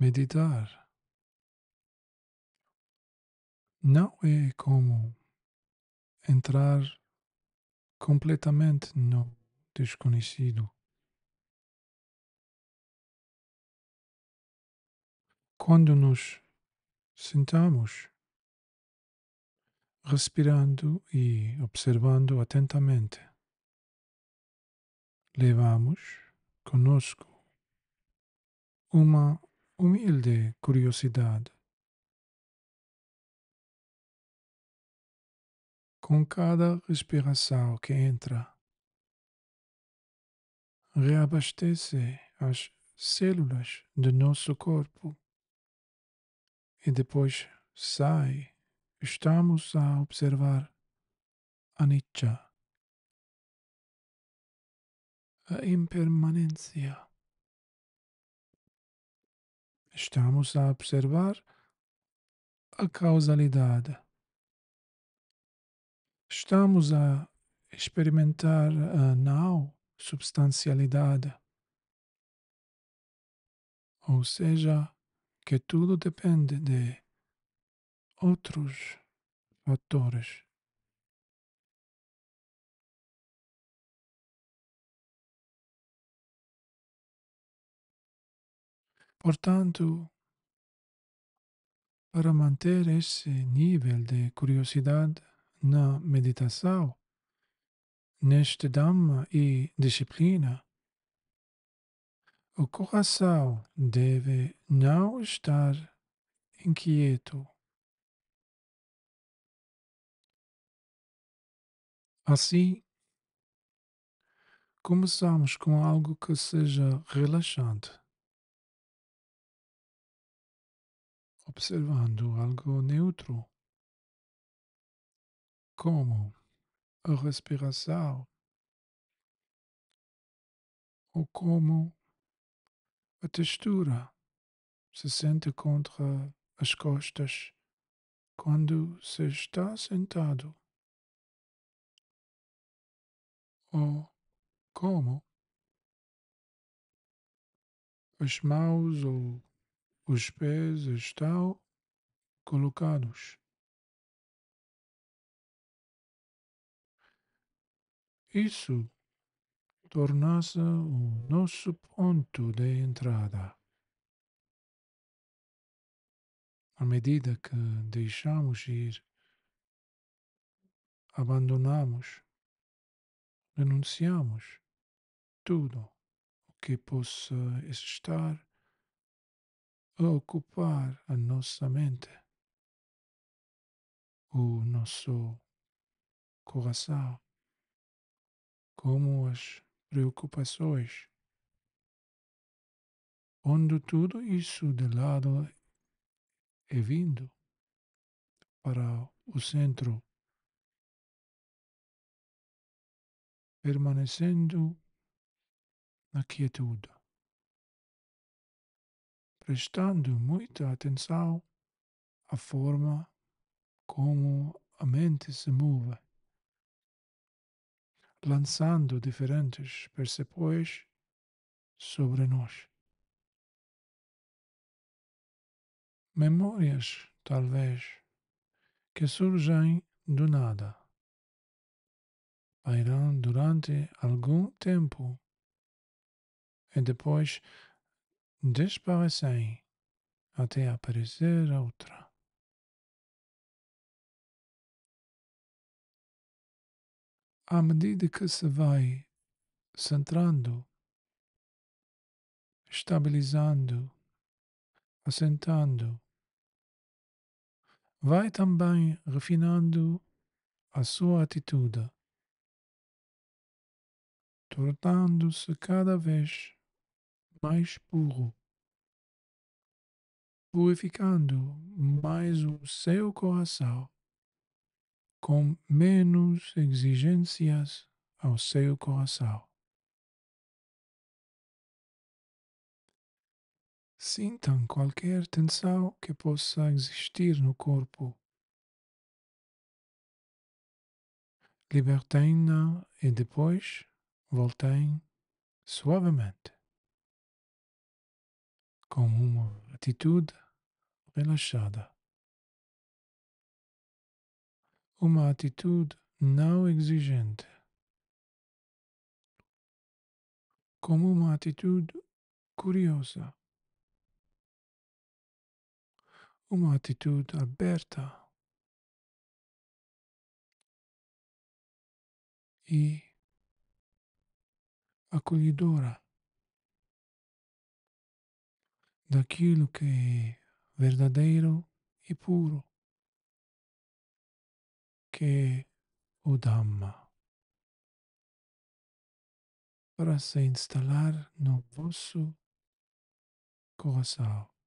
meditar não é como entrar completamente no desconhecido. Quando nos sentamos respirando e observando atentamente, levamos conosco uma humilde curiosidade. Com cada respiração que entra, reabastece as células do nosso corpo e depois sai, estamos a observar a Nietzsche. A impermanência estamos a observar a causalidade. Estamos a experimentar a não substancialidade. Ou seja, que tudo depende de outros fatores. Portanto, para manter esse nível de curiosidade na meditação, neste Dhamma e disciplina, o coração deve não estar inquieto. Assim, começamos com algo que seja relaxante. observando algo neutro, como a respiração, ou como a textura se sente contra as costas quando se está sentado, ou como as mãos ou os pés estão colocados. Isso torna-se o nosso ponto de entrada. À medida que deixamos ir, abandonamos, renunciamos tudo o que possa estar ocupar a nossa mente, o nosso coração, como as preocupações. Onde tudo isso de lado é vindo para o centro, permanecendo na quietude prestando muita atenção à forma como a mente se move, lançando diferentes percepções sobre nós. Memórias, talvez, que surgem do nada, irão durante algum tempo e depois desaparecem até aparecer outra. À medida que se vai centrando, estabilizando, assentando, vai também refinando a sua atitude, tornando-se cada vez mais puro, purificando mais o seu coração, com menos exigências ao seu coração. Sintam qualquer tensão que possa existir no corpo. Libertem-na e depois voltem suavemente com uma atitude relaxada. Uma atitude não exigente. Como uma atitude curiosa. Uma atitude aberta. E acolhedora daquilo que é verdadeiro e puro, que é o Dhamma, para se instalar no vosso coração.